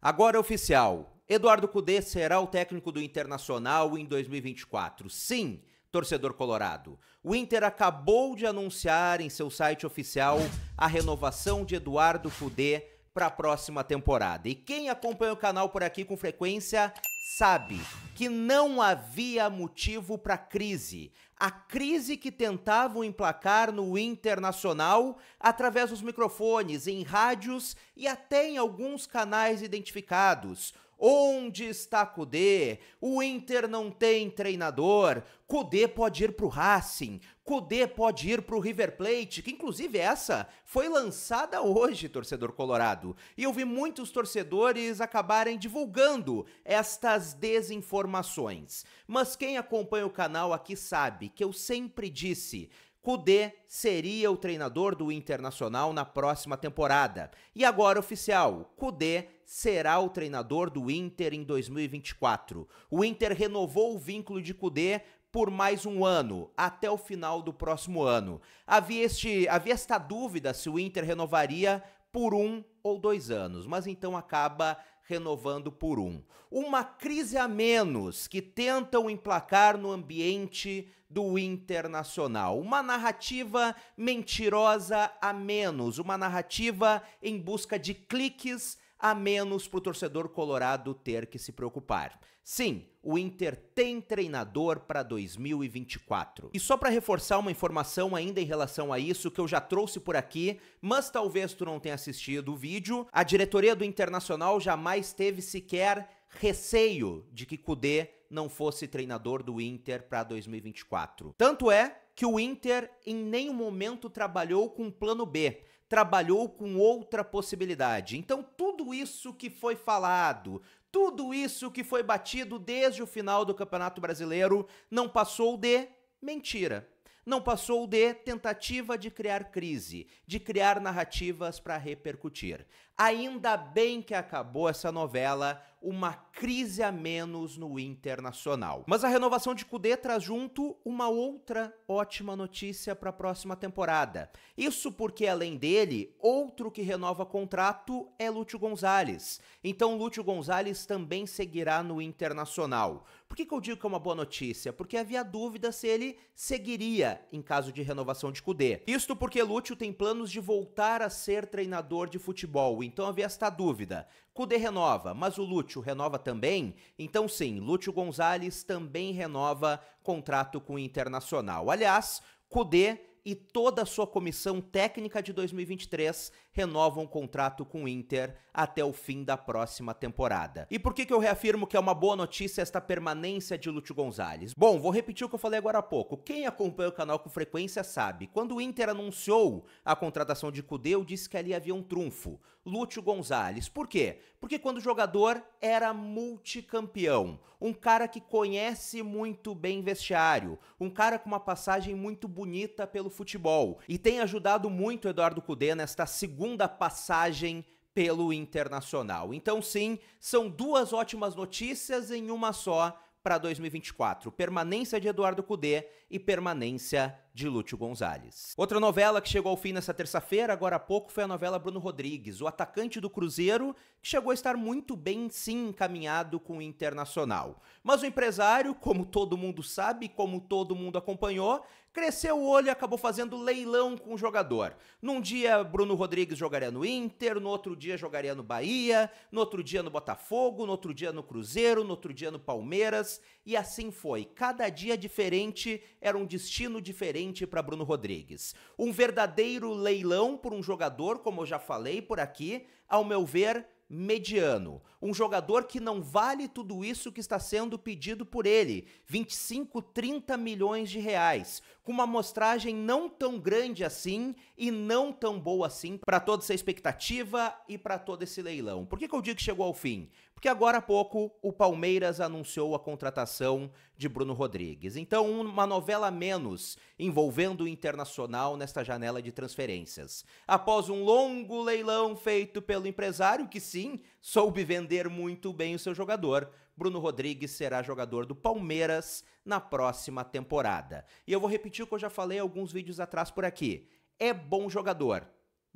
Agora oficial, Eduardo Cudê será o técnico do Internacional em 2024. Sim, torcedor colorado. O Inter acabou de anunciar em seu site oficial a renovação de Eduardo Cudê para a próxima temporada. E quem acompanha o canal por aqui com frequência sabe que não havia motivo para crise. A crise que tentavam emplacar no internacional através dos microfones, em rádios e até em alguns canais identificados. Onde está Cudê? O Inter não tem treinador. Cudê pode ir pro Racing. Cudê pode ir pro River Plate, que inclusive essa foi lançada hoje, torcedor colorado. E eu vi muitos torcedores acabarem divulgando estas desinformações. Mas quem acompanha o canal aqui sabe que eu sempre disse Kudê seria o treinador do Internacional na próxima temporada. E agora oficial, Kudê será o treinador do Inter em 2024. O Inter renovou o vínculo de Kudê por mais um ano, até o final do próximo ano. Havia, este, havia esta dúvida se o Inter renovaria por um ou dois anos, mas então acaba renovando por um. Uma crise a menos que tentam emplacar no ambiente do internacional. Uma narrativa mentirosa a menos, uma narrativa em busca de cliques a menos para o torcedor colorado ter que se preocupar. Sim, o Inter tem treinador para 2024. E só para reforçar uma informação ainda em relação a isso que eu já trouxe por aqui, mas talvez tu não tenha assistido o vídeo, a diretoria do Internacional jamais teve sequer receio de que Kudê não fosse treinador do Inter para 2024. Tanto é que o Inter em nenhum momento trabalhou com um plano B, trabalhou com outra possibilidade. Então, tudo isso que foi falado, tudo isso que foi batido desde o final do Campeonato Brasileiro não passou de mentira. Não passou de tentativa de criar crise, de criar narrativas para repercutir. Ainda bem que acabou essa novela, uma crise a menos no Internacional. Mas a renovação de Cudê traz junto uma outra ótima notícia para a próxima temporada. Isso porque, além dele, outro que renova contrato é Lúcio Gonzalez. Então, Lúcio Gonzalez também seguirá no Internacional. Por que, que eu digo que é uma boa notícia? Porque havia dúvida se ele seguiria em caso de renovação de Cudê. Isto porque Lúcio tem planos de voltar a ser treinador de futebol então havia esta dúvida. Cudê renova, mas o Lúcio renova também? Então sim, Lúcio Gonzalez também renova contrato com o Internacional. Aliás, Cudê e toda a sua comissão técnica de 2023 renovam um contrato com o Inter até o fim da próxima temporada. E por que, que eu reafirmo que é uma boa notícia esta permanência de Lúcio Gonzalez? Bom, vou repetir o que eu falei agora há pouco. Quem acompanha o canal com frequência sabe, quando o Inter anunciou a contratação de Cudê, eu disse que ali havia um trunfo. Lúcio Gonzalez. Por quê? Porque quando o jogador era multicampeão, um cara que conhece muito bem vestiário, um cara com uma passagem muito bonita pelo futebol e tem ajudado muito Eduardo Cudê nesta segunda segunda passagem pelo Internacional. Então, sim, são duas ótimas notícias em uma só para 2024. Permanência de Eduardo Cudê e permanência de Lúcio Gonzalez. Outra novela que chegou ao fim nessa terça-feira, agora há pouco, foi a novela Bruno Rodrigues, o atacante do Cruzeiro, que chegou a estar muito bem, sim, encaminhado com o Internacional. Mas o empresário, como todo mundo sabe, como todo mundo acompanhou, Cresceu o olho e acabou fazendo leilão com o jogador. Num dia, Bruno Rodrigues jogaria no Inter, no outro dia, jogaria no Bahia, no outro dia, no Botafogo, no outro dia, no Cruzeiro, no outro dia, no Palmeiras. E assim foi. Cada dia diferente era um destino diferente para Bruno Rodrigues. Um verdadeiro leilão por um jogador, como eu já falei por aqui, ao meu ver, mediano um jogador que não vale tudo isso que está sendo pedido por ele, 25, 30 milhões de reais, com uma amostragem não tão grande assim e não tão boa assim para toda essa expectativa e para todo esse leilão. Por que, que eu digo que chegou ao fim? Porque agora há pouco o Palmeiras anunciou a contratação de Bruno Rodrigues. Então, uma novela menos envolvendo o Internacional nesta janela de transferências. Após um longo leilão feito pelo empresário, que sim, soube vender muito bem o seu jogador. Bruno Rodrigues será jogador do Palmeiras na próxima temporada. E eu vou repetir o que eu já falei alguns vídeos atrás por aqui. É bom jogador,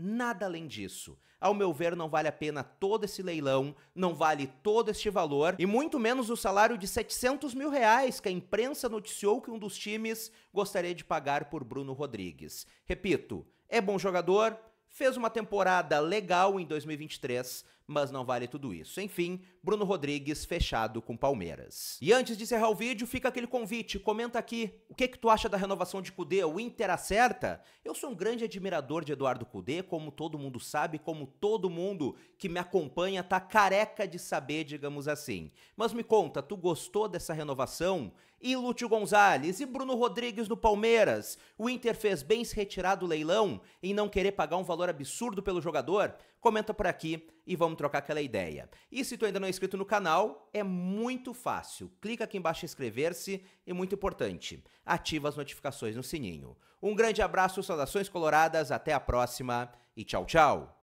Nada além disso. Ao meu ver, não vale a pena todo esse leilão, não vale todo este valor, e muito menos o salário de 700 mil reais que a imprensa noticiou que um dos times gostaria de pagar por Bruno Rodrigues. Repito, é bom jogador, fez uma temporada legal em 2023, mas não vale tudo isso. Enfim, Bruno Rodrigues fechado com Palmeiras. E antes de encerrar o vídeo, fica aquele convite, comenta aqui, o que que tu acha da renovação de Cudê? O Inter acerta? Eu sou um grande admirador de Eduardo Cudê, como todo mundo sabe, como todo mundo que me acompanha tá careca de saber, digamos assim. Mas me conta, tu gostou dessa renovação? E Lúcio Gonzalez e Bruno Rodrigues do Palmeiras? O Inter fez bem se retirar do leilão em não querer pagar um valor absurdo pelo jogador? comenta por aqui e vamos trocar aquela ideia. E se tu ainda não é inscrito no canal, é muito fácil. Clica aqui embaixo em inscrever-se e muito importante, ativa as notificações no sininho. Um grande abraço, saudações coloradas, até a próxima e tchau, tchau.